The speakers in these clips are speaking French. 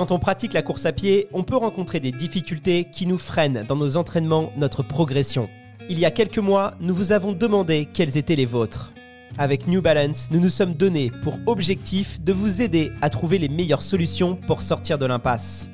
Quand on pratique la course à pied, on peut rencontrer des difficultés qui nous freinent dans nos entraînements, notre progression. Il y a quelques mois, nous vous avons demandé quelles étaient les vôtres. Avec New Balance, nous nous sommes donnés pour objectif de vous aider à trouver les meilleures solutions pour sortir de l'impasse.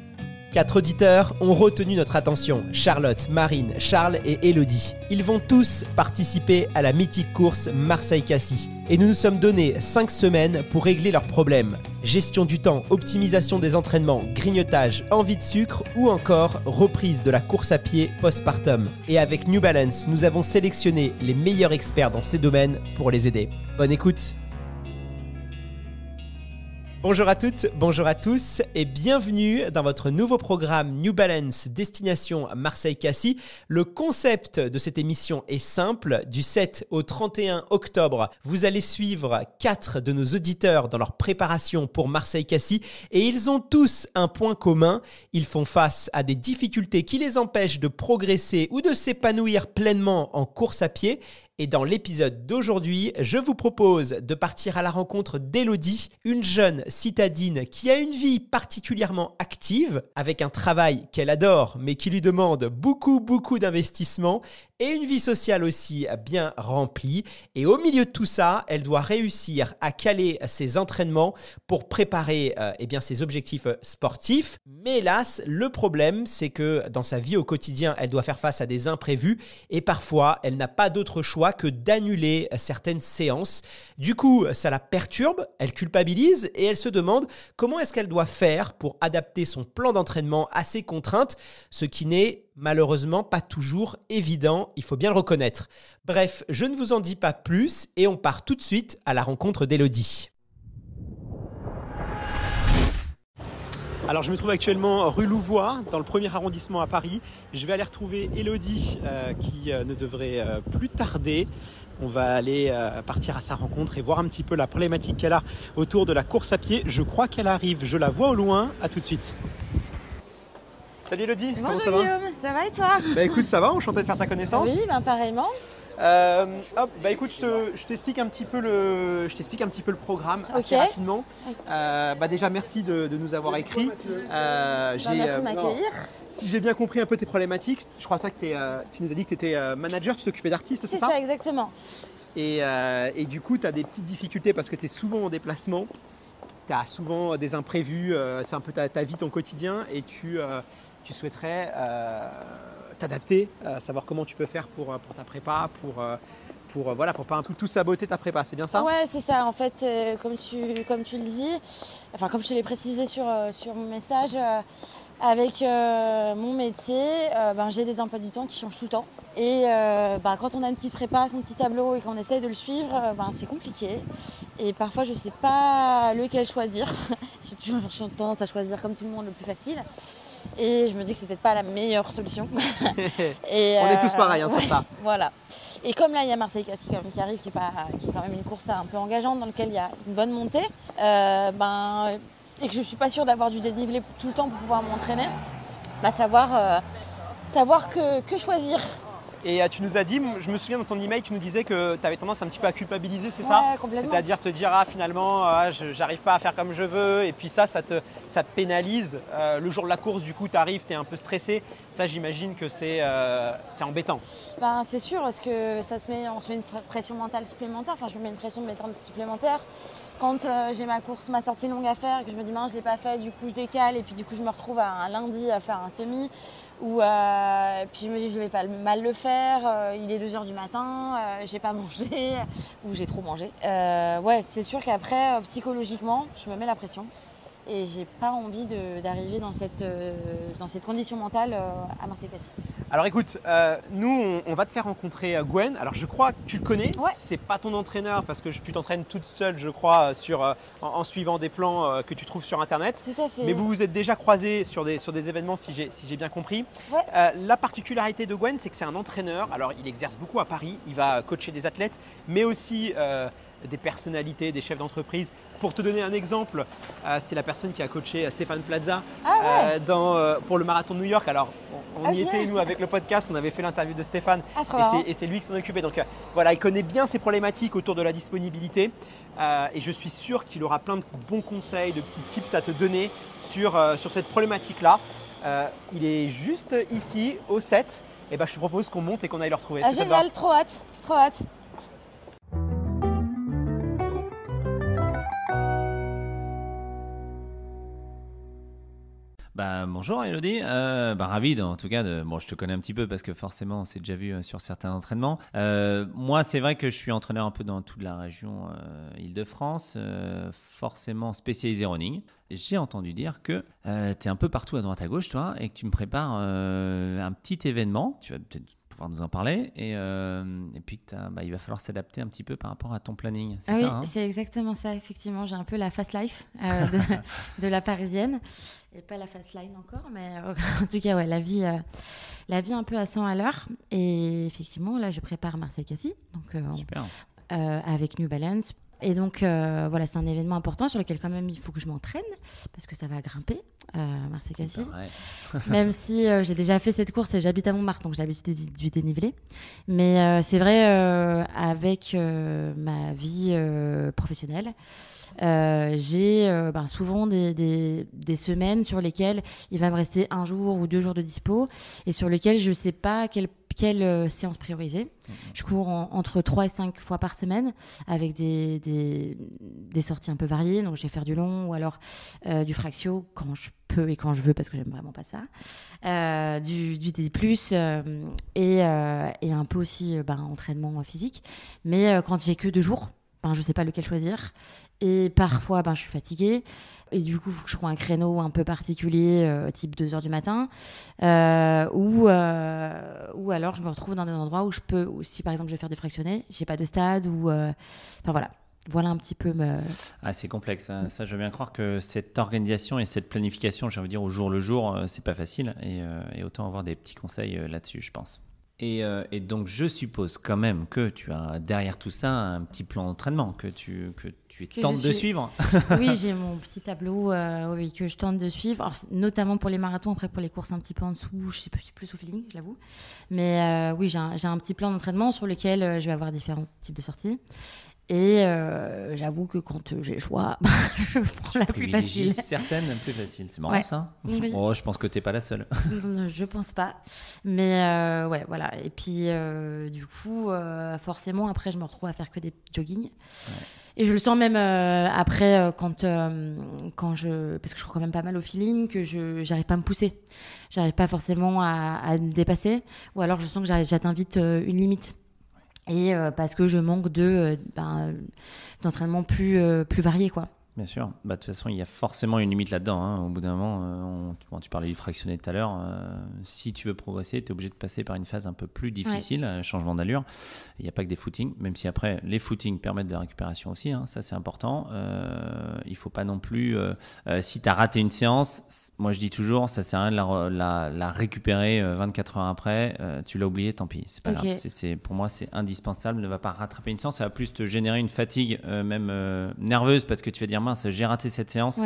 Quatre auditeurs ont retenu notre attention, Charlotte, Marine, Charles et Elodie. Ils vont tous participer à la mythique course Marseille-Cassis. Et nous nous sommes donné 5 semaines pour régler leurs problèmes. Gestion du temps, optimisation des entraînements, grignotage, envie de sucre ou encore reprise de la course à pied postpartum. Et avec New Balance, nous avons sélectionné les meilleurs experts dans ces domaines pour les aider. Bonne écoute Bonjour à toutes, bonjour à tous et bienvenue dans votre nouveau programme New Balance Destination Marseille-Cassis. Le concept de cette émission est simple. Du 7 au 31 octobre, vous allez suivre quatre de nos auditeurs dans leur préparation pour Marseille-Cassis et ils ont tous un point commun. Ils font face à des difficultés qui les empêchent de progresser ou de s'épanouir pleinement en course à pied et dans l'épisode d'aujourd'hui, je vous propose de partir à la rencontre d'Elodie, une jeune citadine qui a une vie particulièrement active, avec un travail qu'elle adore mais qui lui demande beaucoup beaucoup d'investissement et une vie sociale aussi bien remplie. Et au milieu de tout ça, elle doit réussir à caler ses entraînements pour préparer euh, eh bien, ses objectifs sportifs. Mais hélas, le problème, c'est que dans sa vie au quotidien, elle doit faire face à des imprévus et parfois, elle n'a pas d'autre choix que d'annuler certaines séances. Du coup, ça la perturbe, elle culpabilise et elle se demande comment est-ce qu'elle doit faire pour adapter son plan d'entraînement à ses contraintes, ce qui n'est malheureusement pas toujours évident, il faut bien le reconnaître. Bref, je ne vous en dis pas plus et on part tout de suite à la rencontre d'Elodie. Alors je me trouve actuellement rue Louvois, dans le premier arrondissement à Paris. Je vais aller retrouver Elodie euh, qui euh, ne devrait euh, plus tarder. On va aller partir à sa rencontre et voir un petit peu la problématique qu'elle a autour de la course à pied. Je crois qu'elle arrive, je la vois au loin. À tout de suite. Salut Elodie, Bonjour ça va ça va et toi Bah écoute, ça va, on chantait de faire ta connaissance. Oui, ben pareillement. Euh, hop, bah écoute, je t'explique un petit peu le, je t'explique un petit peu le programme assez rapidement. Euh, bah déjà merci de, de nous avoir écrit. Euh, bah, merci de m'accueillir. Si j'ai bien compris un peu tes problématiques, je crois toi que es, tu nous as dit que tu étais manager, tu t'occupais d'artistes, c'est ça C'est ça exactement. Et, et, du coup, tu as des petites difficultés parce que tu es souvent en déplacement tu as souvent des imprévus, euh, c'est un peu ta, vie, ton quotidien, et tu, euh, tu souhaiterais euh, t'adapter, savoir comment tu peux faire pour, pour ta prépa, pour pour voilà pour pas un tout saboter ta prépa, c'est bien ça Ouais, c'est ça. En fait, comme tu comme tu le dis, enfin comme je te l'ai précisé sur sur mon message, avec euh, mon métier, euh, ben, j'ai des emplois du temps qui changent tout le temps. Et euh, ben, quand on a une petite prépa, son petit tableau et qu'on essaye de le suivre, ben, c'est compliqué. Et parfois, je ne sais pas lequel choisir. j'ai toujours tendance à choisir comme tout le monde le plus facile. Et je me dis que n'est peut-être pas la meilleure solution. on est tous pareils hein, sur ça. Voilà. Et comme là, il y a Marseille Classique qui arrive, qui est, quand même une course un peu engageante, dans laquelle il y a une bonne montée, ben, et que je ne suis pas sûre d'avoir du dénivelé tout le temps pour pouvoir m'entraîner, bah, savoir, euh, savoir que, choisir. Et euh, tu nous as dit, je me souviens dans ton email, tu nous disais que tu avais tendance un petit peu à culpabiliser, c'est ça C'est-à-dire te dire, ah finalement, ah, je j'arrive pas à faire comme je veux, et puis ça, ça te, ça pénalise. Euh, le jour de la course, du coup, tu arrives, tu es un peu stressé. Ça, j'imagine que c'est, embêtant. Ben, c'est sûr, parce que ça se met, on se met une pression mentale supplémentaire, enfin je me mets une pression de mentale supplémentaire quand euh, j'ai ma course, ma sortie longue à faire, que je me dis, je ne l'ai pas fait, du coup, je décale, et puis du coup, je me retrouve un lundi à faire un semi, ou euh, puis je me dis, je vais pas mal le faire, euh, il est 2h du matin, j'ai pas mangé, ou j'ai trop mangé. ouais, c'est sûr qu'après, psychologiquement, je me mets la pression. Et j'ai pas envie d'arriver dans cette, euh, dans cette condition mentale euh, à Marseille-Cassis. Alors écoute, euh, nous, on, va te faire rencontrer Gwen. Alors je crois que tu le connais. Ouais. C'est pas ton entraîneur parce que tu t'entraînes toute seule, je crois, sur, en, suivant des plans que tu trouves sur Internet. Tout à fait. Mais vous vous êtes déjà croisés sur des, sur des événements, si j'ai si bien compris. la particularité de Gwen, c'est que c'est un entraîneur. Alors il exerce beaucoup à Paris. Il va coacher des athlètes, mais aussi des personnalités, des chefs d'entreprise pour te donner un exemple, euh, c'est la personne qui a coaché euh, Stéphane Plaza ah euh, pour le marathon de New York. Alors, on, y était, nous, avec le podcast, on avait fait l'interview de Stéphane. Ah, et c'est lui qui s'en occupait. Donc, voilà, il connaît bien ces problématiques autour de la disponibilité. et je suis sûr qu'il aura plein de bons conseils, de petits tips à te donner sur, sur cette problématique-là. il est juste ici, au 7. Et ben, je te propose qu'on monte et qu'on aille le retrouver. Ah, génial, trop hâte, trop hâte. Bah, bonjour Elodie, euh, bah, ravi en tout cas de... Bon, je te connais un petit peu parce que forcément on s'est déjà vu euh, sur certains entraînements. Euh, moi c'est vrai que je suis entraîneur un peu dans toute la région euh, Île-de-France, forcément spécialisé running. J'ai entendu dire que tu es un peu partout à droite à gauche toi et que tu me prépares un petit événement, tu vas peut-être pouvoir nous en parler. Et, euh, et puis, bah, il va falloir s'adapter un petit peu par rapport à ton planning. C'est ah ça oui, hein c'est exactement ça, effectivement. J'ai un peu la fast life euh, de, la parisienne. Et pas la fast line encore, mais euh, en tout cas, ouais, la vie, la vie un peu à 100 à l'heure. Et effectivement, là, je prépare Marseille Cassis. Donc, Super. avec New Balance et donc, euh, voilà, c'est un événement important sur lequel, quand même, il faut que je m'entraîne parce que ça va grimper, euh, Marseille-Cassis. même si euh, j'ai déjà fait cette course et j'habite à Montmartre, donc j'ai l'habitude du dénivelé. Mais c'est vrai, avec ma vie professionnelle, euh, j'ai euh, ben, souvent des, semaines sur lesquelles il va me rester un jour ou deux jours de dispo et sur lesquelles je ne sais pas quelle, euh, séance prioriser. Mhm. Je cours entre 3 et 5 fois par semaine avec des, sorties un peu variées. Donc, je vais faire du long ou alors du fractio quand je peux et quand je veux parce que j'aime vraiment pas ça. du, du et, un peu aussi ben, entraînement physique. Mais quand j'ai que deux jours, je ben, je sais pas lequel choisir. Et parfois, ben, je suis fatiguée. Et du coup, faut que je trouve un créneau un peu particulier, euh, type 2 heures du matin. Euh, ou, euh, ou alors, je me retrouve dans des endroits où je peux, si par exemple je vais faire des fractionnés, j'ai pas de stade. Ou, enfin voilà. Voilà un petit peu. Me... Ah, c'est complexe. Hein. Ça, je veux bien croire que cette organisation et cette planification, j'ai envie de dire, au jour le jour, c'est pas facile. et, autant avoir des petits conseils là-dessus, je pense. Euh, et, donc, je suppose quand même que tu as derrière tout ça un petit plan d'entraînement que tu, que tu tentes de suivre. oui, j'ai mon petit tableau euh, que je tente de suivre, notamment pour les marathons, après pour les courses un petit peu en dessous, je suis plus, plus au feeling, je l'avoue. Mais euh, oui, j'ai un, un, petit plan d'entraînement sur lequel je vais avoir différents types de sorties. Et euh, j'avoue que quand euh, j'ai choix, je prends la plus facile. Certaines, la plus facile. C'est marrant ça. Oh, je pense que t'es pas la seule. je pense pas. Mais euh, ouais, voilà. Et puis, du coup, forcément, après, je me retrouve à faire que des jogging. Et je le sens même après, quand, quand je. Parce que je crois quand même pas mal au feeling, que je j'arrive pas à me pousser. J'arrive pas forcément à, à, me dépasser. Ou alors, je sens que j'atteins vite une limite et euh, parce que je manque de euh, ben, d'entraînement plus euh, plus varié quoi. Bien sûr. Bah, de toute façon, il y a forcément une limite là-dedans. Hein. Au bout d'un moment, euh, tu parlais du fractionné tout à l'heure. Euh, si tu veux progresser, tu es obligé de passer par une phase un peu plus difficile, un changement d'allure. Il n'y a pas que des footings, même si après, les footings permettent de la récupération aussi. Hein. Ça, c'est important. Euh, il ne faut pas non plus. si tu as raté une séance, moi je dis toujours, ça sert à rien de la, récupérer 24 heures après. tu l'as oublié, tant pis. C'est pas grave. pour moi, c'est indispensable. Ne va pas rattraper une séance. Ça va plus te générer une fatigue, même nerveuse, parce que tu vas dire j'ai raté cette séance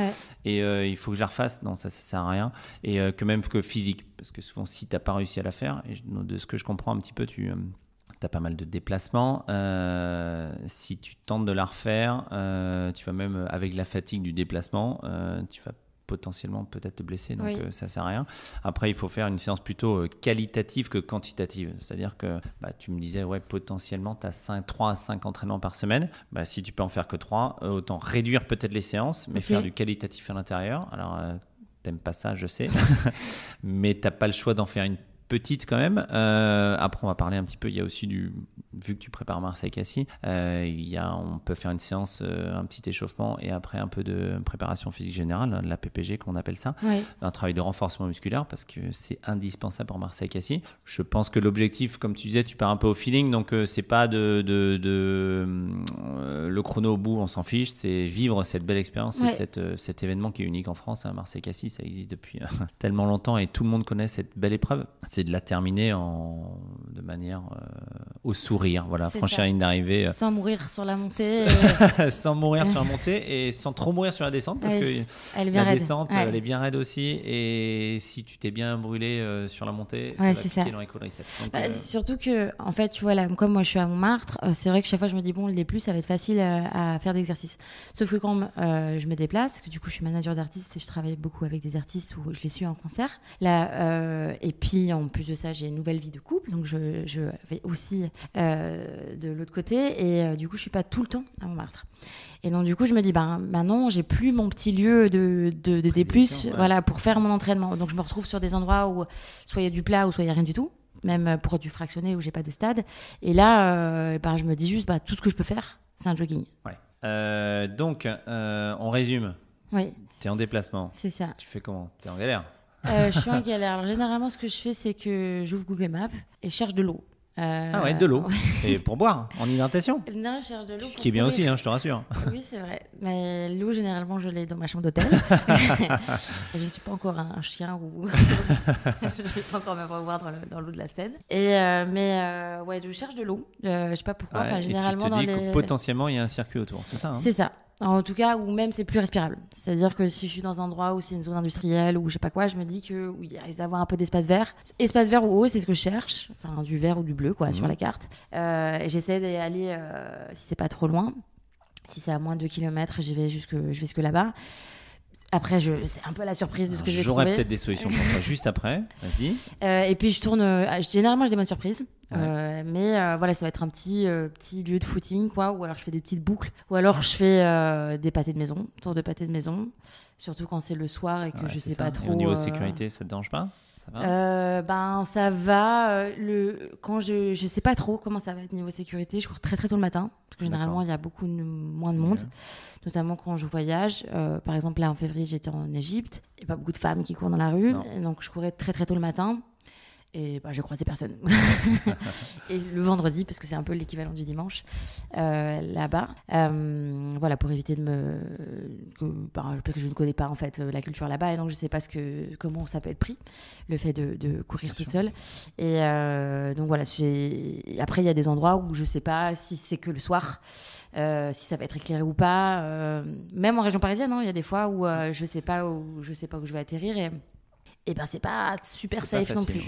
et euh, il faut que je la refasse. Non, ça, ça sert à rien. Et euh, que même que physique, parce que souvent, si tu n'as pas réussi à la faire, de ce que je comprends un petit peu, tu euh, as pas mal de déplacements. si tu tentes de la refaire, tu vas même avec la fatigue du déplacement, tu vas potentiellement peut-être te blesser. donc ça ne euh, ça sert à rien. Après, il faut faire une séance plutôt euh, qualitative que quantitative. C'est-à-dire que bah, tu me disais, ouais, potentiellement, tu as 3 à 5 entraînements par semaine. Bah, si tu peux en faire que 3, euh, autant réduire peut-être les séances, mais faire du qualitatif à l'intérieur. Alors, t'aimes pas ça, je sais, mais t'as pas le choix d'en faire une petite quand même. Euh, après, on va parler un petit peu. Il y a aussi du. Vu que tu prépares Marseille Cassis, euh, il y a, on peut faire une séance, euh, un petit échauffement et après un peu de préparation physique générale, la PPG qu'on appelle ça. Un travail de renforcement musculaire parce que c'est indispensable pour Marseille Cassis. Je pense que l'objectif, comme tu disais, tu pars un peu au feeling, donc c'est pas de. de, de le chrono au bout, on s'en fiche. C'est vivre cette belle expérience et cet événement qui est unique en France. Hein. Marseille Cassis, ça existe depuis tellement longtemps et tout le monde connaît cette belle épreuve. C'est de la terminer en, de manière euh, au sourire. Voilà, franchir une ligne d'arrivée. Euh. sans mourir sur la montée. Euh. sans mourir sur la montée et sans trop mourir sur la descente parce que bien la descente, elle est bien raide aussi. Et si tu t'es bien brûlé sur la montée, c'est ça va bah, surtout que, en fait, tu vois, là, comme moi je suis à Montmartre, c'est vrai que chaque fois je me dis, bon, le plus ça va être facile à, faire d'exercice. Sauf que quand je me déplace, que du coup je suis manager d'artiste et je travaille beaucoup avec des artistes où je les suis en concert, là, et puis en en plus de ça, j'ai une nouvelle vie de couple, donc je, vais aussi euh, de l'autre côté. Et euh, du coup, je suis pas tout le temps à Montmartre. Et donc, du coup, je me dis, ben, maintenant, j'ai plus mon petit lieu de, de, D+, voilà, pour faire mon entraînement. Donc, je me retrouve sur des endroits où soit il y a du plat ou soit il n'y a rien du tout, même pour du fractionné où j'ai pas de stade. Et là, euh, ben, je me dis juste, ben, tout ce que je peux faire, c'est un jogging. Ouais. donc, on résume. Oui. Tu es en déplacement. C'est ça. Tu fais comment Tu es en galère euh, je suis en galère. Alors, généralement, ce que je fais, c'est que j'ouvre Google Maps et cherche de l'eau. Euh, ah ouais, de l'eau. Et pour boire, en hydratation. Non, je cherche de l'eau. Ce qui est bien aussi, hein, je te rassure. Oui, c'est vrai. Mais l'eau, généralement, je l'ai dans ma chambre d'hôtel. je ne suis pas encore un chien ou. je ne vais pas encore me revoir dans l'eau de la Seine. Et, euh, mais ouais, je cherche de l'eau. je ne sais pas pourquoi. enfin, généralement, et tu te que potentiellement, il y a un circuit autour, c'est ça hein C'est ça. En tout cas, ou même c'est plus respirable. C'est-à-dire que si je suis dans un endroit où c'est une zone industrielle ou je sais pas quoi, je me dis que il risque d'avoir un peu d'espace vert. Espace vert ou haut, c'est ce que je cherche. Enfin, du vert ou du bleu, quoi, sur mhm. la carte. Euh, J'essaie d'aller, euh, si c'est pas trop loin, si c'est à moins de 2 km, j'y vais jusque, je vais jusque là-bas. Après, je, c'est un peu la surprise de ce que j'ai trouvé. J'aurais peut-être des solutions pour toi juste après. Vas-y. Euh, et puis, je tourne. Euh, généralement, j'ai des bonnes surprises. Euh, mais euh, voilà, ça va être un petit, euh, petit lieu de footing, quoi. Ou alors je fais des petites boucles. Ou alors je fais des pâtés de maison, tour de pâtés de maison. Surtout quand c'est le soir et que je sais pas trop. Et au niveau sécurité, ça te dérange pas ça va Ben ça va. le quand je je sais pas trop comment ça va être niveau sécurité, je cours très très tôt le matin parce que généralement il y a beaucoup moins de monde, notamment quand je voyage. par exemple là en février j'étais en Égypte, il y a pas beaucoup de femmes qui courent dans la rue, donc je courais très très tôt le matin. Et bah, je personne. et le vendredi, parce que c'est un peu l'équivalent du dimanche, euh, là-bas. Euh, voilà, pour éviter de me. Que, bah, que je ne connais pas, en fait, euh, la culture là-bas. Et donc, je ne sais pas ce que, comment ça peut être pris, le fait de, courir tout seul. Et donc, voilà. Après, il y a des endroits où je ne sais pas si c'est que le soir. si ça va être éclairé ou pas. même en région parisienne, hein, il y a des fois où je sais pas où je sais pas où je vais atterrir et et eh ben c'est pas super safe non plus.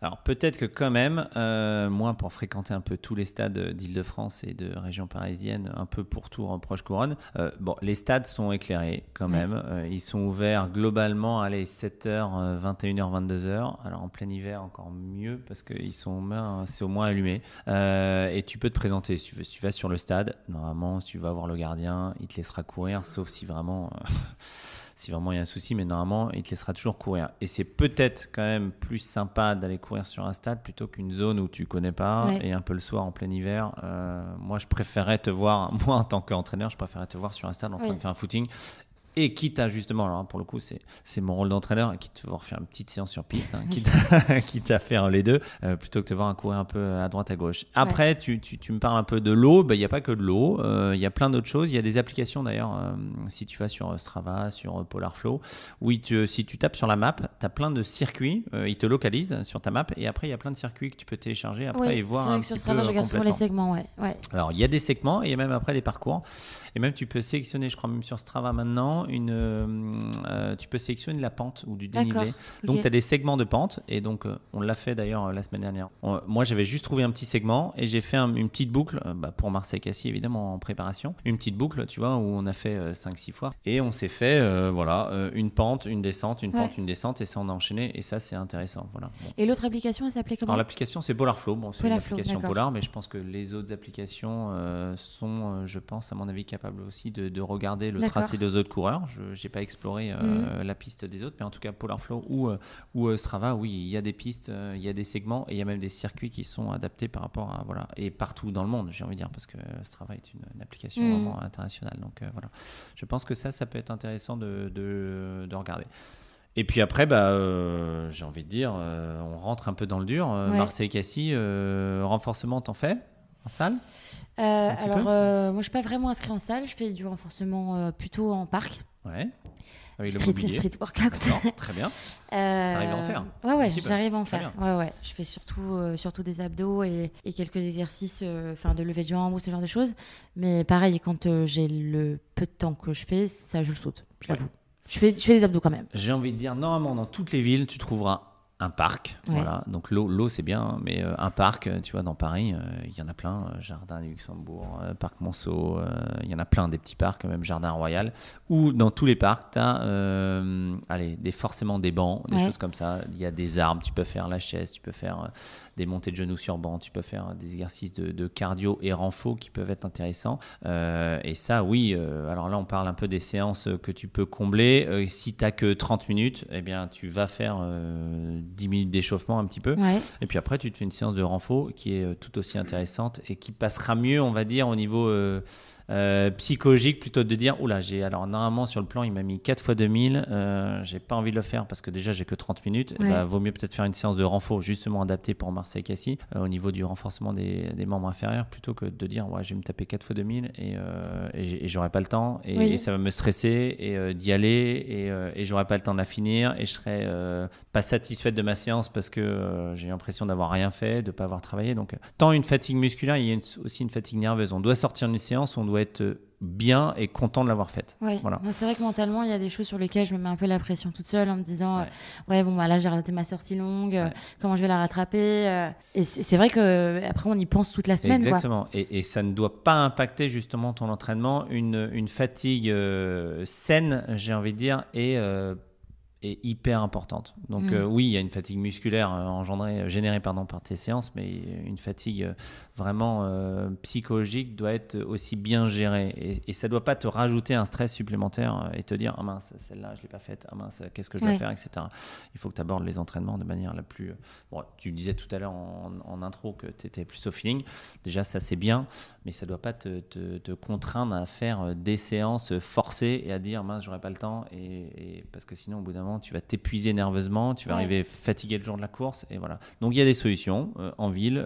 Alors peut-être que quand même, euh, moi pour fréquenter un peu tous les stades d'Île-de-France et de région parisienne, un peu pour en proche couronne, euh, bon, les stades sont éclairés quand même. Euh, ils sont ouverts globalement à 7h, 21h, 22h. Alors en plein hiver encore mieux parce que ils sont c'est au moins allumé. Euh, et tu peux te présenter si tu, veux, si tu vas sur le stade. Normalement, si tu vas voir le gardien, il te laissera courir, sauf si vraiment. si vraiment il y a un souci, mais normalement, il te laissera toujours courir. Et c'est peut-être quand même plus sympa d'aller courir sur un stade plutôt qu'une zone où tu connais pas et un peu le soir en plein hiver. Euh, moi, je préférais te voir, moi en tant qu'entraîneur, je préférais te voir sur un stade en train de faire un footing et quitte à justement, alors pour le coup, c'est mon rôle d'entraîneur, hein, quitte à faire une petite séance sur piste, hein, quitte, à, faire les deux, euh, plutôt que de voir courir un peu à droite, à gauche. Après, tu, me parles un peu de l'eau, ben, il n'y a pas que de l'eau, euh, il y a plein d'autres choses. Il y a des applications d'ailleurs, euh, si tu vas sur Strava, sur Polar où si tu tapes sur la map, tu as plein de circuits, ils te localisent sur ta map, et après, il y a plein de circuits que tu peux télécharger après et voir. C'est sur Strava, je regarde sur les segments, ouais. Alors, il y a des segments, et même après des parcours, et même tu peux sélectionner, je crois, même sur Strava maintenant une. Euh, euh, tu peux sélectionner la pente ou du dénivelé. Donc, tu as des segments de pente. Et donc, euh, on l'a fait d'ailleurs la semaine dernière. moi, j'avais juste trouvé un petit segment et j'ai fait une petite boucle, bah, pour Marseille-Cassis évidemment, en préparation. Une petite boucle, tu vois, où on a fait 5-6 fois. Et on s'est fait, voilà, une pente, une descente, une pente, une descente. Et ça, on a enchaîné. Et ça, c'est intéressant. Voilà. Et l'autre application, elle s'appelait comment Alors, l'application, c'est Flow Bon, c'est l'application Polar, mais je pense que les autres applications sont, je pense, à mon avis, capables aussi de, de regarder le tracé des autres coureurs je n'ai pas exploré euh, mm. la piste des autres, mais en tout cas Polar Flow ou, euh, euh, Strava, oui, il y a des pistes, il y a des segments et il y a même des circuits qui sont adaptés par rapport à voilà et partout dans le monde, j'ai envie de dire, parce que Strava est une, application mm. vraiment internationale. Donc voilà, je pense que ça, ça peut être intéressant de, regarder. Et puis après, bah, j'ai envie de dire, on rentre un peu dans le dur. Marseille-Cassis, renforcement, t'en fais en salle euh, alors, euh, moi, je suis pas vraiment inscrit en salle. Je fais du renforcement euh, plutôt en parc. Ouais. Ah street, street workout. Non, très bien. arrives à en faire Ouais, ouais, j'arrive à en faire. Ouais, ouais. Je fais surtout, surtout des abdos et, quelques exercices, enfin, de lever de jambes ou ce genre de choses. Mais pareil, quand j'ai le peu de temps que je fais, ça, je le saute. Je l'avoue. Je fais, je fais des abdos quand même. J'ai envie de dire, normalement, dans toutes les villes, tu trouveras un parc. Voilà. Donc l'eau, l'eau c'est bien, hein, mais euh, un parc, euh, tu vois, dans Paris, euh, il y en a plein. Jardin du Luxembourg, Parc Monceau, il y en a plein des petits parcs, même Jardin Royal. Ou dans tous les parcs, tu as allez, des, forcément des bancs, des choses comme ça. Il y a des arbres, tu peux faire la chaise, tu peux faire des montées de genoux sur banc, tu peux faire des exercices de, cardio et renfaux qui peuvent être intéressants. et ça, oui, alors là, on parle un peu des séances que tu peux combler. si tu n'as que 30 minutes, eh bien, tu vas faire 10 minutes d'échauffement un petit peu. Et puis après, tu te fais une séance de renfo qui est euh, tout aussi intéressante et qui passera mieux, on va dire, au niveau euh, euh, psychologique plutôt de dire oula j'ai alors normalement sur le plan il m'a mis 4 fois 2000 euh, j'ai pas envie de le faire parce que déjà j'ai que 30 minutes eh ben, vaut mieux peut-être faire une séance de renfort justement adaptée pour Marseille Cassis euh, au niveau du renforcement des, membres inférieurs plutôt que de dire ouais je vais me taper 4 fois 2000 et, et j'aurai pas le temps et, ça va me stresser et d'y aller et, et j'aurai pas le temps de la finir et je serai pas satisfaite de ma séance parce que j'ai l'impression d'avoir rien fait de pas avoir travaillé donc tant une fatigue musculaire il y a aussi une fatigue nerveuse on doit sortir une séance on doit être bien et content de l'avoir faite. C'est vrai que mentalement, il y a des choses sur lesquelles je me mets un peu la pression toute seule en me disant ouais, euh, bon, bah, là j'ai raté ma sortie longue, euh, comment je vais la rattraper euh. Et c'est vrai qu'après, on y pense toute la semaine. Exactement. Et, ça ne doit pas impacter justement ton entraînement, une, fatigue saine, j'ai envie de dire, est hyper importante. Donc mm. oui, il y a une fatigue musculaire engendrée, générée pardon, par tes séances, mais une fatigue vraiment euh, psychologique doit être aussi bien géré. Et, ça ne doit pas te rajouter un stress supplémentaire euh, et te dire Ah mince, celle-là, je ne l'ai pas faite. Ah mince, qu'est-ce que je dois faire etc. Il faut que tu abordes les entraînements de manière la plus. Euh, bon, tu disais tout à l'heure en, intro que tu étais plus au feeling. Déjà, ça c'est bien, mais ça ne doit pas te, contraindre à faire des séances forcées et à dire Mince, j'aurais pas le temps. Et, Parce que sinon, au bout d'un moment, tu vas t'épuiser nerveusement, tu vas arriver fatigué le jour de la course. Et voilà. Donc il y a des solutions en ville.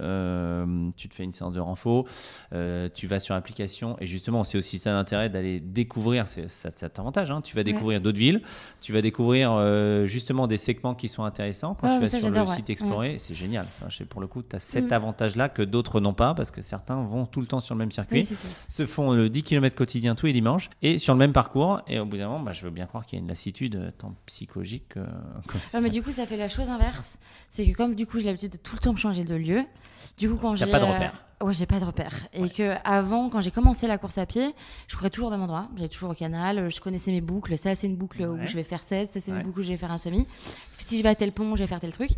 tu te fais une séance de renfo, euh, tu vas sur l'application. Et justement, c'est aussi ça l'intérêt d'aller découvrir, c'est ça, avantage hein. tu vas découvrir d'autres villes, tu vas découvrir euh, justement des segments qui sont intéressants. Quand ah tu vas sur le site mm. explorer, c'est génial. pour le coup, tu as cet mm. avantage-là que d'autres n'ont pas parce que certains vont tout le temps sur le même circuit, se font le 10 km quotidien tous les dimanches et sur le même parcours. Et au bout d'un moment, bah, je veux bien croire qu'il y a une lassitude euh, tant psychologique que. mais du coup, ça fait la chose inverse. C'est que comme du coup, j'ai l'habitude de tout le temps changer de lieu. Du coup, quand j'ai. pas de repère. Euh, ouais, j'ai pas de repère. Et que avant, quand j'ai commencé la course à pied, je courais toujours au même endroit. J'allais toujours au canal, je connaissais mes boucles. Ça, c'est une boucle où je vais faire 16, ça, c'est une boucle où je vais faire un semi. Si je vais à tel pont, je vais faire tel truc.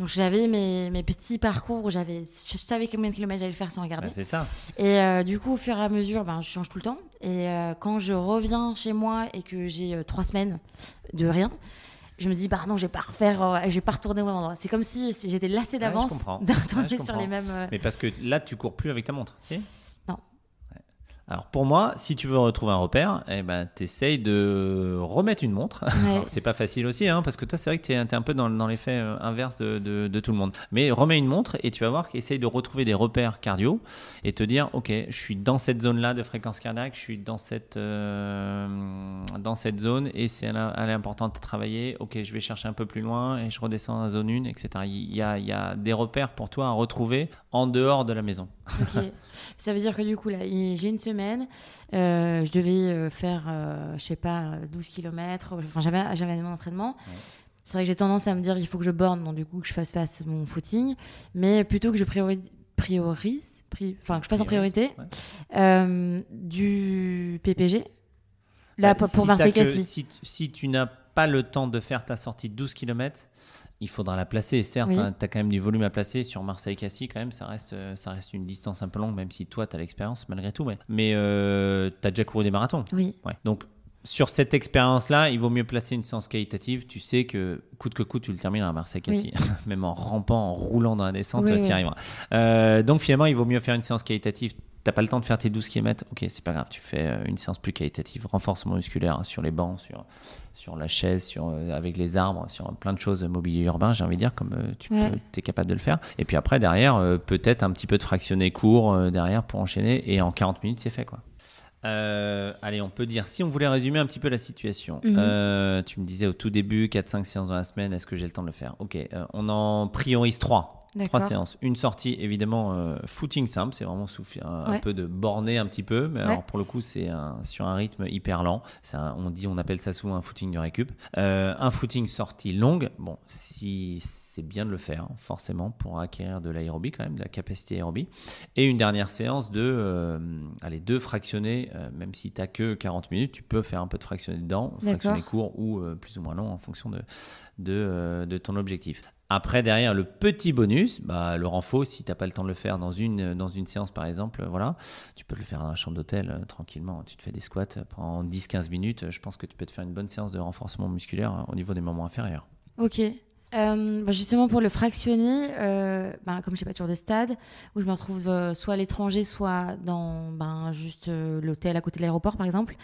Donc j'avais mes, petits parcours où j'avais, je savais combien de kilomètres j'allais faire sans regarder. Bah, c'est ça. Et euh, du coup, au fur et à mesure, ben, je change tout le temps. Et euh, quand je reviens chez moi et que j'ai trois semaines de rien, je me dis bah non je vais pas refaire euh, pas retourner au même endroit c'est comme si j'étais lassé d'avance de sur les mêmes euh, mais parce que là tu cours plus avec ta montre si alors pour moi, si tu veux retrouver un repère, eh ben, tu essayes de remettre une montre. C'est pas facile aussi, hein, parce que toi, c'est vrai que tu es, un peu dans, l'effet euh, inverse de, tout le monde. Mais remets une montre et tu vas voir qu'essaye de retrouver des repères cardio et te dire, OK, je suis dans cette zone-là de fréquence cardiaque, je suis dans cette, euh, dans cette zone et c'est là elle est importante à travailler. OK, je vais chercher un peu plus loin et je redescends à la zone 1, etc. il y a des repères pour toi à retrouver en dehors de la maison. ça veut dire que du coup, là, j'ai une semaine, euh, je devais euh, faire, euh, je sais pas, 12 km. Enfin, j'avais mon entraînement. C'est vrai que j'ai tendance à me dire il faut que je borne, donc du coup, que je fasse face mon footing. Mais plutôt que je priorise, enfin, que je fasse en priorité du PPG. Là, bah, pour si Marseille Cassis. Si, si tu n'as pas le temps de faire ta sortie de 12 km, il faudra la placer. Certes, hein, tu as, quand même du volume à placer sur Marseille-Cassis, quand même, ça reste, euh, ça reste une distance un peu longue, même si toi, tu as l'expérience malgré tout. Mais euh, tu as déjà couru des marathons. Oui. Donc, sur cette expérience-là, il vaut mieux placer une séance qualitative. Tu sais que coûte que coûte, tu le termines à Marseille-Cassis. Même en rampant, en roulant dans la descente, tu y arriveras. Euh, donc finalement, il vaut mieux faire une séance qualitative T'as pas le temps de faire tes 12 km, ok, c'est pas grave, tu fais euh, une séance plus qualitative, renforcement musculaire hein, sur les bancs, sur, sur la chaise, sur, euh, avec les arbres, sur plein de choses euh, mobilier urbain, j'ai envie de dire, comme tu es capable de le faire. Et puis après, derrière, peut-être un petit peu de fractionner court derrière pour enchaîner, et en 40 minutes, c'est fait quoi. allez, on peut dire, si on voulait résumer un petit peu la situation, mhm. tu me disais au tout début, 4-5 séances dans la semaine, est-ce que j'ai le temps de le faire Ok, on en priorise 3 Trois séances. Une sortie, évidemment, euh, footing simple. C'est vraiment un, peu de borné un petit peu. Mais alors, pour le coup, c'est sur un rythme hyper lent. Un, on dit, on appelle ça souvent un footing de récup. Euh, un footing sortie longue. Bon, si c'est bien de le faire, hein, forcément, pour acquérir de l'aérobie quand même, de la capacité aérobie. Et une dernière séance de, euh, allez, deux fractionnés. Euh, même si tu que 40 minutes, tu peux faire un peu de fractionné dedans, fractionné court ou euh, plus ou moins long en fonction de, euh, de, ton objectif. Après, derrière, le petit bonus, bah, le renfort, si tu n'as pas le temps de le faire dans une, dans une séance, par exemple, euh, voilà, tu peux le faire dans la chambre d'hôtel euh, tranquillement. Tu te fais des squats pendant 10-15 minutes. Je pense que tu peux te faire une bonne séance de renforcement musculaire hein, au niveau des moments inférieurs. Ok. Bah, justement, pour le fractionner, bah, comme je n'ai pas toujours de stade, où je me retrouve soit à l'étranger, soit dans ben, juste l'hôtel à côté de l'aéroport, par exemple,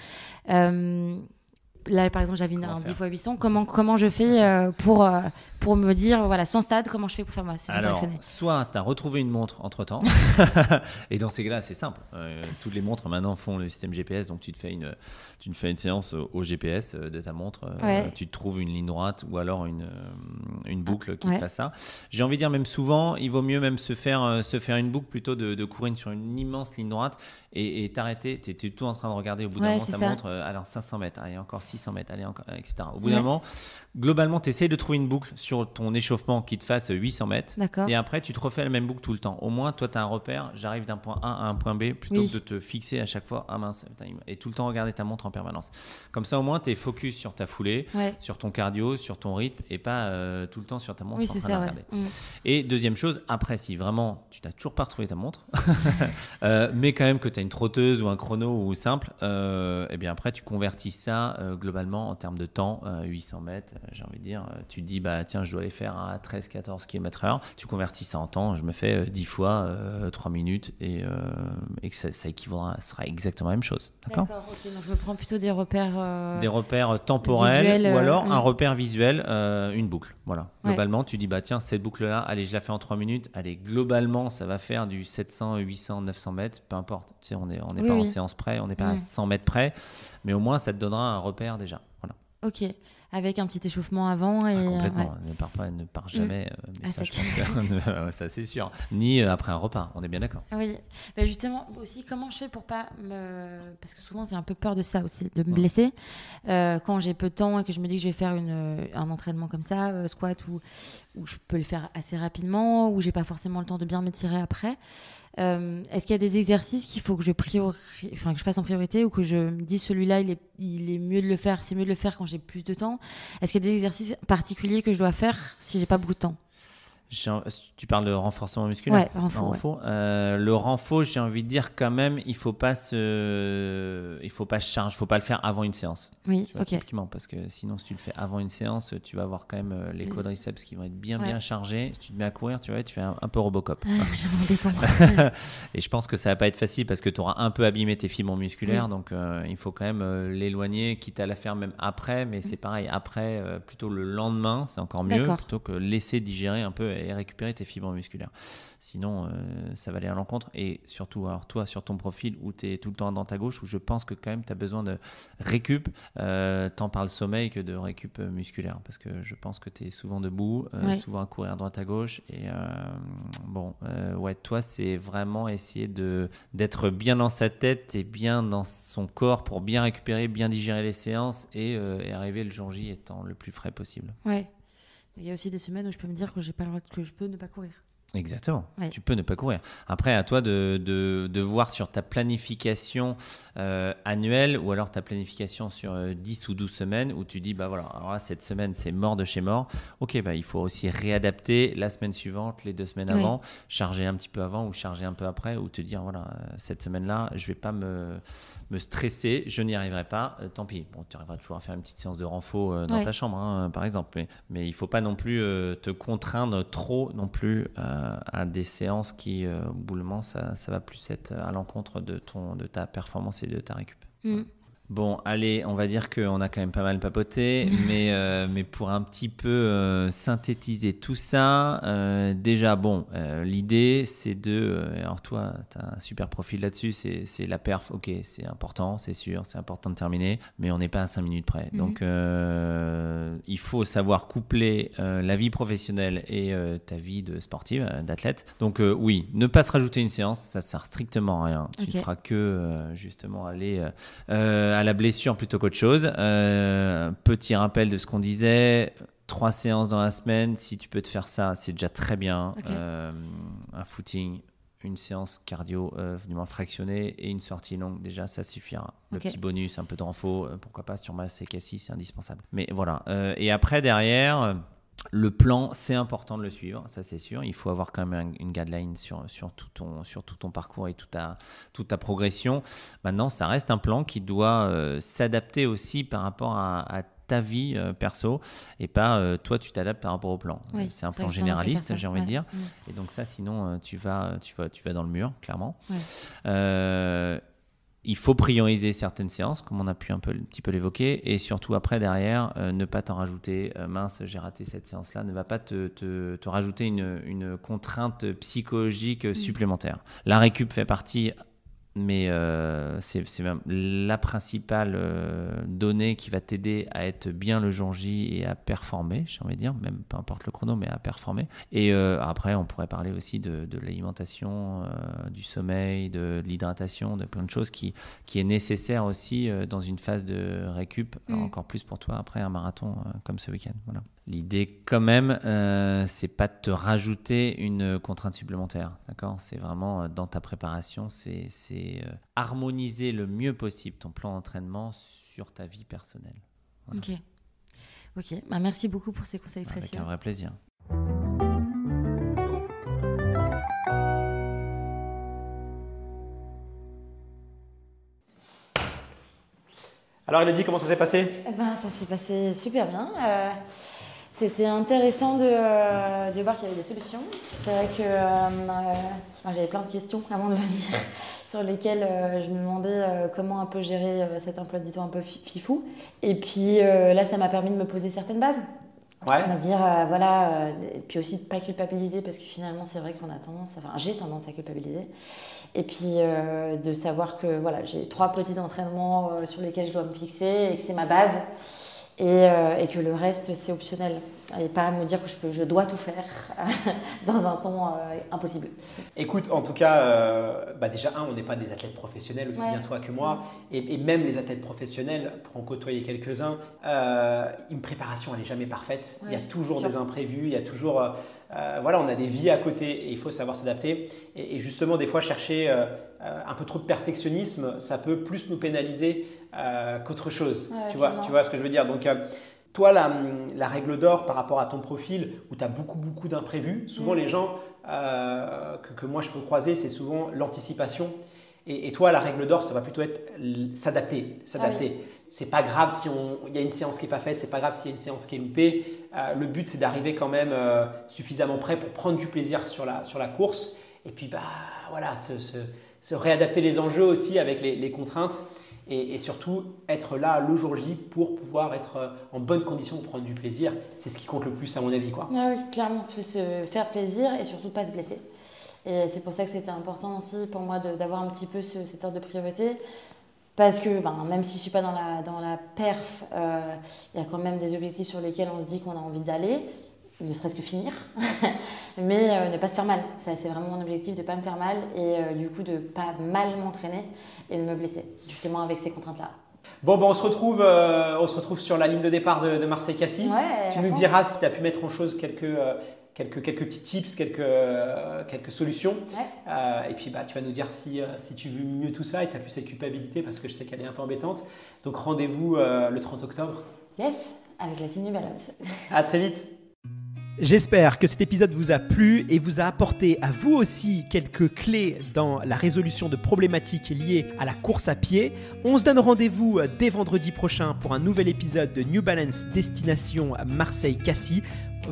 là par exemple j'avais un 10 x 800 comment comment je fais euh, pour euh, pour me dire voilà sans stade comment je fais pour faire ma session Alors, soit tu as retrouvé une montre entre temps et dans ces cas-là c'est simple euh, toutes les montres maintenant font le système GPS donc tu te fais une tu fais une séance au GPS de ta montre tu te trouves une ligne droite ou alors une une boucle qui fait ça j'ai envie de dire même souvent il vaut mieux même se faire se faire une boucle plutôt de, de courir sur une immense ligne droite et t'arrêter tu es, tout en train de regarder au bout d'un moment ta montre alors 500 mètres ah, Et encore 600 mètres, allez, encore, etc. Au bout d'un moment, globalement, tu essaies de trouver une boucle sur ton échauffement qui te fasse 800 mètres. Et après, tu te refais la même boucle tout le temps. Au moins, toi, tu as un repère. J'arrive d'un point A à un point B plutôt que de te fixer à chaque fois. Ah mince, et tout le temps regarder ta montre en permanence. Comme ça, au moins, tu es focus sur ta foulée, sur ton cardio, sur ton rythme et pas euh, tout le temps sur ta montre en de mm. Et deuxième chose, après, si vraiment tu n'as toujours pas retrouvé ta montre, euh, mais quand même que tu as une trotteuse ou un chrono ou simple, et euh, eh bien après, tu convertis ça globalement en termes de temps, 800 mètres. Euh, j'ai envie de dire, euh, tu dis, bah, tiens, je dois aller faire à 13-14 km heure, tu convertis ça en temps, je me fais 10 euh, fois 3 minutes et, ça, ça équivaudra, sera exactement la même chose. D'accord je me prends plutôt des repères. des repères temporels ou alors un repère visuel, une boucle. Voilà. Globalement, tu dis, bah, tiens, cette boucle-là, allez, je la fais en 3 minutes, allez, globalement, ça va faire du 700, 800, 900 mètres, peu importe. Tu sais, on n'est on est pas en séance près, on n'est pas à 100 mètres près, mais au moins, ça te donnera un repère déjà. Ok, avec un petit échauffement avant ah, et. Euh, complètement, ne part pas, ne part mm. jamais. Euh, ah, ça, c'est sûr. Ni euh, après un repas, on est bien d'accord. Oui, Mais bah, justement aussi comment je fais pour pas me, parce que souvent j'ai un peu peur de ça aussi, de me blesser. quand j'ai peu de temps et que je me dis que je vais faire une, un entraînement comme ça, squat ou où je peux le faire assez rapidement, où j'ai pas forcément le temps de bien m'étirer après. Euh, est-ce qu'il y a des exercices qu'il faut que je, fasse en priorité ou que je me dise celui-là, il est... il est mieux de le faire, c'est mieux de le faire quand j'ai plus de temps Est-ce qu'il y a des exercices particuliers que je dois faire si j'ai pas beaucoup de temps tu parles de renforcement musculaire ouais, renfort, euh, le renfort, j'ai envie de dire quand même, il faut pas se, il faut pas se charge, faut pas le faire avant une séance. Oui, ok. Typiquement, parce que sinon, si tu le fais avant une séance, tu vas avoir quand même euh, les mm. quadriceps qui vont être bien bien chargés. Si tu te mets à courir, tu vois, tu fais un, peu Robocop. Et je pense que ça va pas être facile parce que tu auras un peu abîmé tes fibres musculaires, donc euh, il faut quand même l'éloigner, quitte à la faire même après, mais mm. c'est pareil après, plutôt le lendemain, c'est encore mieux, plutôt que laisser digérer un peu et récupérer tes fibres musculaires. Sinon, euh, ça va aller à l'encontre. Et surtout, alors toi, sur ton profil où tu es tout le temps dans ta gauche, où je pense que quand même tu as besoin de récup, euh, tant par le sommeil que de récup musculaire. Parce que je pense que tu es souvent debout, euh, souvent à courir à droite à gauche. Et bon, ouais, toi, c'est vraiment essayer d'être bien dans sa tête et bien dans son corps pour bien récupérer, bien digérer les séances et, arriver le jour J étant le plus frais possible. Ouais. Il y a aussi des semaines où je peux me dire que j'ai pas le droit, que je peux ne pas courir. Exactement. Tu peux ne pas courir. Après, à toi de, de, voir sur ta planification euh, annuelle ou alors ta planification sur 10 euh, ou 12 semaines où tu dis, bah voilà, alors là, cette semaine, c'est mort de chez mort. Ok, bah, il faut aussi réadapter la semaine suivante, les deux semaines avant, charger un petit peu avant ou charger un peu après ou te dire, voilà, euh, cette semaine-là, je vais pas me, me stresser, je n'y arriverai pas, tant pis. Bon, tu arriveras toujours à faire une petite séance de renfort dans ta chambre, hein, par exemple, mais, mais il faut pas non plus te contraindre trop non plus. à à euh, des séances qui, euh, boulement, ça, ça va plus être à l'encontre de, ton, de ta performance et de ta récup. Mm. Bon, allez, on va dire qu'on a quand même pas mal papoté, mais, euh, mais pour un petit peu euh, synthétiser tout ça, euh, déjà, bon, l'idée, c'est de... alors toi, tu as un super profil là-dessus, c'est la perf, ok, c'est important, c'est sûr, c'est important de terminer, mais on n'est pas à 5 minutes près. Donc, mhm. il faut savoir coupler la vie professionnelle et ta vie de sportive, d'athlète. Donc, oui, ne pas se rajouter une séance, ça ne sert strictement à rien. Tu ne feras que, justement, aller la blessure plutôt qu'autre chose. Euh, petit rappel de ce qu'on disait trois séances dans la semaine, si tu peux te faire ça, c'est déjà très bien. Euh, un footing, une séance cardio, euh, moins fractionnée, et une sortie longue, déjà, ça suffira. Le petit bonus, un peu de renfort, pourquoi pas sur masse cassis, c'est indispensable. Mais voilà. et après, derrière le plan, c'est important de le suivre, ça c'est sûr. Il faut avoir quand même une guideline sur, sur, tout, ton, sur tout ton parcours et toute ta, toute ta progression. Maintenant, ça reste un plan qui doit euh, s'adapter aussi par rapport à, ta vie euh, perso et pas euh, toi tu t'adaptes par rapport au plan. c'est un plan généraliste, j'ai envie de dire. Mm. Et donc ça, sinon tu vas, tu vas, tu vas dans le mur, clairement il faut prioriser certaines séances, comme on a pu un, peu, petit peu l'évoquer, et surtout après, derrière, euh, ne pas t'en rajouter, euh, mince, j'ai raté cette séance-là, ne va pas te, rajouter une, une, contrainte psychologique mm. supplémentaire. La récup fait partie mais euh, c'est c'est la principale euh, donnée qui va t'aider à être bien le jour J et à performer, j'ai envie de dire, même pas importe le chrono, mais à performer. Et euh, après, on pourrait parler aussi de, l'alimentation, du sommeil, de, l'hydratation, de plein de choses qui, qui est nécessaire aussi dans une phase de récup, mm. encore plus pour toi après un marathon comme ce week-end. L'idée, quand même, euh, c'est pas de te rajouter une contrainte supplémentaire, d'accord C'est vraiment euh, dans ta préparation, c'est euh, harmoniser le mieux possible ton plan d'entraînement sur ta vie personnelle. Ok, ok. Bah, merci beaucoup pour ces conseils précis. précieux. Avec un vrai plaisir. Alors, Elodie, comment ça s'est passé eh ben, Ça s'est passé super bien. C'était intéressant euh, de, voir qu'il y avait des solutions. C'est vrai que euh, euh, j'avais plein de questions avant de venir sur lesquelles je me demandais comment un peu gérer cet emploi du temps un peu fifou. Et puis là, ça m'a permis de me poser certaines bases. Ouais. dire, voilà, et puis aussi de ne pas culpabiliser parce que finalement, c'est vrai qu'on a tendance, enfin, j'ai tendance à culpabiliser. Et puis de savoir que voilà, j'ai trois petits entraînements sur lesquels je dois me fixer et que c'est ma base. Euh, et, que le reste c'est optionnel. Et pas me dire que je, peux, je dois tout faire dans un temps euh, impossible. Écoute, en tout cas, euh, bah déjà, un, on n'est pas des athlètes professionnels aussi bien toi que moi. Mm. Et, même les athlètes professionnels, pour en côtoyer quelques-uns, une préparation, elle n'est jamais parfaite. il y a toujours des imprévus, il y a toujours euh, voilà, on a des vies à côté et il faut savoir s'adapter. Et, justement, des fois, chercher euh, euh, un peu trop de perfectionnisme, ça peut plus nous pénaliser qu'autre chose. tu, vois, ce que je veux dire Donc, toi, la, règle d'or par rapport à ton profil où tu as beaucoup, beaucoup d'imprévus, souvent mm. les gens que, moi je peux croiser, c'est souvent l'anticipation. Et, toi, la règle d'or, ça va plutôt être s'adapter. s'adapter. Ah c'est pas grave si il y a une séance qui n'est pas faite, c'est pas grave s'il y a une séance qui est loupée. Euh, le but, c'est d'arriver quand même euh, suffisamment prêt pour prendre du plaisir sur la, sur la course. Et puis, bah, voilà, se, réadapter les enjeux aussi avec les, contraintes. Et, surtout, être là le jour J pour pouvoir être euh, en bonne condition pour prendre du plaisir. C'est ce qui compte le plus, à mon avis. Quoi. Ah oui, clairement, se faire plaisir et surtout pas se blesser. Et c'est pour ça que c'était important aussi pour moi d'avoir un petit peu ce, cette heure de priorité. Parce que ben, même si je ne suis pas dans la, dans la perf, il euh, y a quand même des objectifs sur lesquels on se dit qu'on a envie d'aller, ne serait-ce que finir, mais euh, ne pas se faire mal. Ça, c'est vraiment mon objectif de ne pas me faire mal et euh, du coup de ne pas mal m'entraîner et de me blesser, justement avec ces contraintes-là. Bon, ben, on, se retrouve, on se retrouve sur la ligne de départ de, Marseille-Cassis. tu nous diras si tu as pu mettre en chose quelques, quelques, petits tips, quelques, euh, quelques solutions. Euh, et puis bah, tu vas nous dire si, euh, tu veux mieux tout ça et tu as plus cette culpabilité parce que je sais qu'elle est un peu embêtante. Donc rendez-vous le 30 octobre. Yes, avec la team New Balance. à très vite. J'espère que cet épisode vous a plu et vous a apporté à vous aussi quelques clés dans la résolution de problématiques liées à la course à pied. On se donne rendez-vous dès vendredi prochain pour un nouvel épisode de New Balance Destination Marseille-Cassis.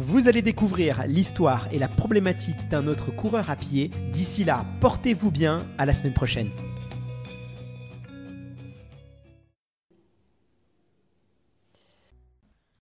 Vous allez découvrir l'histoire et la problématique d'un autre coureur à pied. D'ici là, portez-vous bien, à la semaine prochaine.